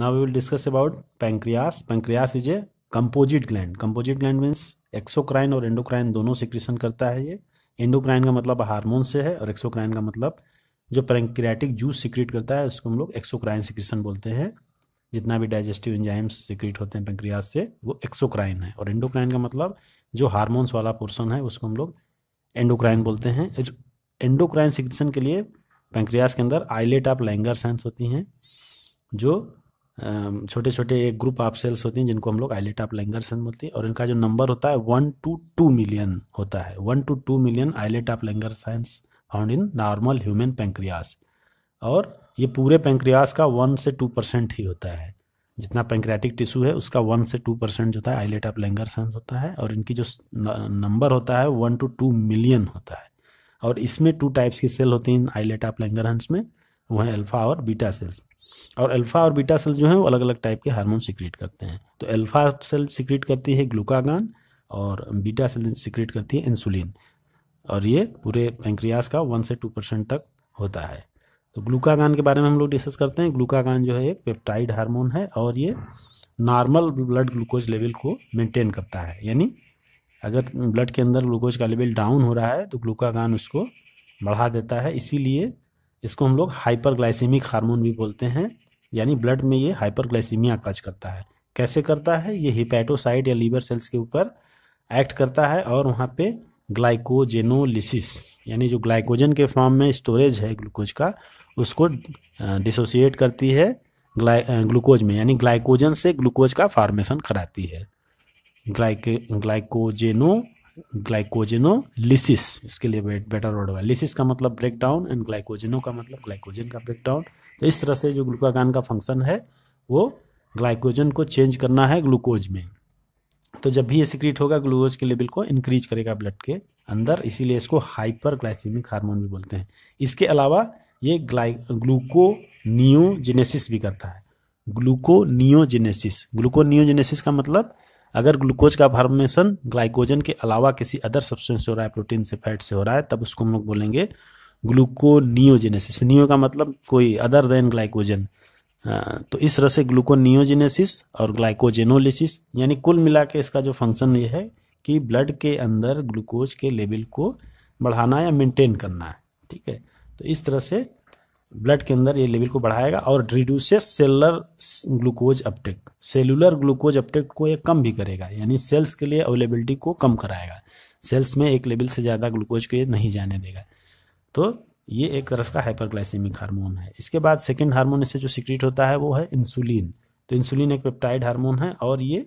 now we will discuss about pancreas pancreas is a composite gland composite gland means exocrine और endocrine दोनों secretion करता है ये endocrine का मतलब हार्मोन से है और एक्सोक्राइन का मतलब जो पेंक्रियाटिक जूस सिक्रिएट करता है उसको हम लोग एक्सोक्राइन सिक्रेशन बोलते हैं जितना भी डाइजेस्टिव इंजाइम्स सिक्रिएट होते हैं पैंक्रियास से वो एक्सोक्राइन है और एंडोक्राइन का मतलब जो हारमोन्स वाला पोर्सन है उसको हम लोग एंडोक्राइन बोलते हैं एंडोक्राइन सिक्रेशन के लिए पैंक्रियास के अंदर आइलेट ऑफ लैंगर सेंस होती हैं जो छोटे छोटे एक ग्रुप ऑफ सेल्स होती हैं जिनको हम लोग ऑफ लैंगर सेल बोलते हैं और इनका जो नंबर होता है वन टू टू मिलियन होता है one two two million of Langerhans found in normal human pancreas और ये पूरे पेंक्रियास का वन से टू परसेंट ही होता है जितना पेंक्रियाटिक टिश्यू है उसका वन से टू परसेंट जो होता है ऑफ लैंगर साइंस होता है और इनकी जो नंबर होता है वन टू टू मिलियन होता है और इसमें टू टाइप्स की सेल होती हैं ऑफ लैंगर हंस में वो हैं अल्फ़ा और बीटा सेल्स और अल्फ़ा और बीटा सेल्स जो हैं वो अलग अलग टाइप के हार्मोन सिक्रिएट करते हैं तो अल्फ़ा सेल सिक्रिएट करती है ग्लूकागान और बीटा सेल सिक्रिएट करती है इंसुलिन और ये पूरे पेंक्रियास का वन से टू परसेंट तक होता है तो ग्लूकागान के बारे में हम लोग डिस्कस करते हैं ग्लूकागान जो है एक पेप्टाइड हार्मोन है और ये नॉर्मल ब्लड ग्लूकोज लेवल को मेंटेन करता है यानी अगर ब्लड के अंदर ग्लूकोज का लेवल डाउन हो रहा है तो ग्लूकागान उसको बढ़ा देता है इसीलिए इसको हम लोग हाइपरग्लाइसेमिक हार्मोन भी बोलते हैं यानी ब्लड में ये हाइपरग्लाइसीमिया काज करता है कैसे करता है ये हिपैटोसाइड या लीवर सेल्स के ऊपर एक्ट करता है और वहाँ पे ग्लाइकोजेनोलिसिस यानी जो ग्लाइकोजन के फॉर्म में स्टोरेज है ग्लूकोज का उसको डिसोसिएट करती है ग्लूकोज में यानी ग्लाइकोजन से ग्लूकोज का फार्मेशन कराती है ग्लाइक ग्लाइकोजेनो ग्लाइकोजेनोलिसिस इसके लिए बेटर वर्ड होगा लिसिस का मतलब ब्रेक डाउन एंड ग्लाइकोजेनो का मतलब ग्लाइकोजन का ब्रेक डाउन तो इस तरह से जो ग्लूकागान का फंक्शन है वो ग्लाइकोजन को चेंज करना है ग्लूकोज में तो जब भी ये सिक्रीट होगा ग्लूकोज के लेवल को इंक्रीज करेगा ब्लड के अंदर इसीलिए इसको हाइपर ग्लाइसीमिक हार्मोन भी बोलते हैं इसके अलावा ये ग्लाइ भी करता है ग्लूकोनियोजेनेसिस ग्लूकोनियोजेनेसिस का मतलब अगर ग्लूकोज का फॉर्मेशन ग्लाइकोजन के अलावा किसी अदर सब्सटेंस से हो रहा है प्रोटीन से फैट से हो रहा है तब उसको हम लोग बोलेंगे ग्लूकोनियोजेनेसिस नियो का मतलब कोई अदर देन ग्लाइकोजन तो इस तरह से ग्लूकोनियोजेनेसिस और ग्लाइकोजेनोलिसिस यानी कुल मिला के इसका जो फंक्शन ये है कि ब्लड के अंदर ग्लूकोज के लेवल को बढ़ाना या मेंटेन करना है ठीक है तो इस तरह से ब्लड के अंदर ये लेवल को बढ़ाएगा और reduces cellular glucose uptake cellular glucose uptake को ये कम भी करेगा यानी सेल्स के लिए अवेलेबिलिटी को कम कराएगा सेल्स में एक लेवल से ज़्यादा ग्लूकोज को ये नहीं जाने देगा तो ये एक तरह का हाइपरग्लाइसेमिक हार्मोन है इसके बाद सेकेंड हार्मोन इससे जो सिक्रिट होता है वो है इंसुलिन तो इंसुलिन एक पेप्टाइड हार्मोन है और ये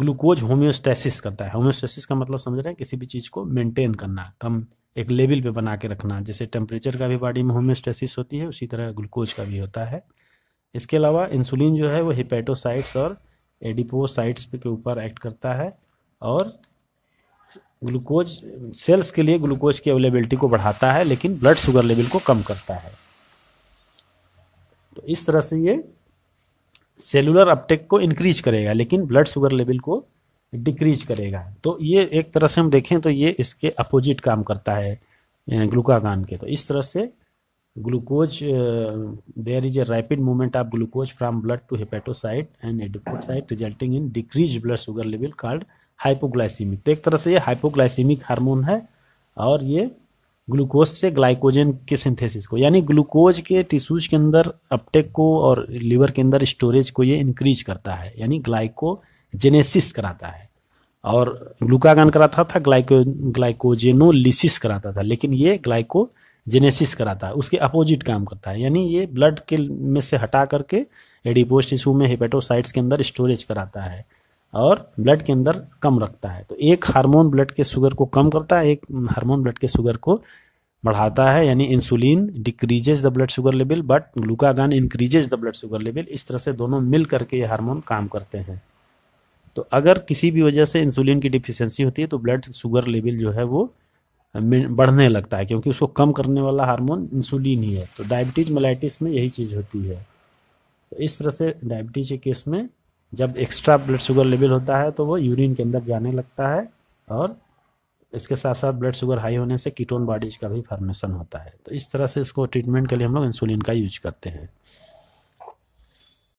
ग्लूकोज होम्योस्टेसिस करता है होम्योस्टेसिस का मतलब समझ रहे हैं किसी भी चीज़ को मेंटेन करना कम एक लेवल पे बना के रखना जैसे टेम्परेचर का भी बॉडी में होम्योस्टेसिस होती है उसी तरह ग्लूकोज का भी होता है इसके अलावा इंसुलिन जो है वो हिपेटोसाइट्स और एडिपोसाइट्स के ऊपर एक्ट करता है और ग्लूकोज सेल्स के लिए ग्लूकोज की अवेलेबिलिटी को बढ़ाता है लेकिन ब्लड शुगर लेवल को कम करता है तो इस तरह से ये सेलुलर अपटेक को इंक्रीज करेगा लेकिन ब्लड शुगर लेवल को डिक्रीज करेगा तो ये एक तरह से हम देखें तो ये इसके अपोजिट काम करता है ग्लूकागान के तो इस तरह से glucose there is a rapid movement of glucose from blood to hepatocyte and adipocyte resulting in decrease blood sugar level called hypoglycemic तो एक तरह से ये हाइपोग्लाइसीमिक हार्मोन है और ये ग्लूकोज से ग्लाइकोजन के सिंथेसिस को यानी ग्लूकोज के टिश्यूज के अंदर अपटेक को और लीवर के अंदर स्टोरेज को ये इंक्रीज करता है यानी ग्लाइको जेनेसिस कराता है और ग्लूकागन कराता था ग्लाइको ग्लाइकोजेनोलिसिस कराता था लेकिन ये ग्लाइको जेनेसिस कराता है उसके अपोजिट काम करता है यानी ये ब्लड के में से हटा करके एडिपोस्ट टिश्यू में हेपेटोसाइट्स के अंदर स्टोरेज कराता है और ब्लड के अंदर कम रखता है तो एक हार्मोन ब्लड के शुगर को कम करता है एक हार्मोन ब्लड के शुगर को बढ़ाता है यानी insulin decreases the blood sugar level but glucagon increases the blood sugar level इस तरह से दोनों मिल करके ये हार्मोन काम करते हैं तो अगर किसी भी वजह से इंसुलिन की डिफिशेंसी होती है तो ब्लड शुगर लेवल जो है वो बढ़ने लगता है क्योंकि उसको कम करने वाला हार्मोन इंसुलिन ही है तो डायबिटीज मलाइटिस में यही चीज़ होती है तो इस तरह से डायबिटीज के केस में जब एक्स्ट्रा ब्लड शुगर लेवल होता है तो वो यूरिन के अंदर जाने लगता है और इसके साथ साथ ब्लड शुगर हाई होने से कीटोन बॉडीज का भी फॉर्मेशन होता है तो इस तरह से इसको ट्रीटमेंट के लिए हम लोग इंसुलिन का यूज करते हैं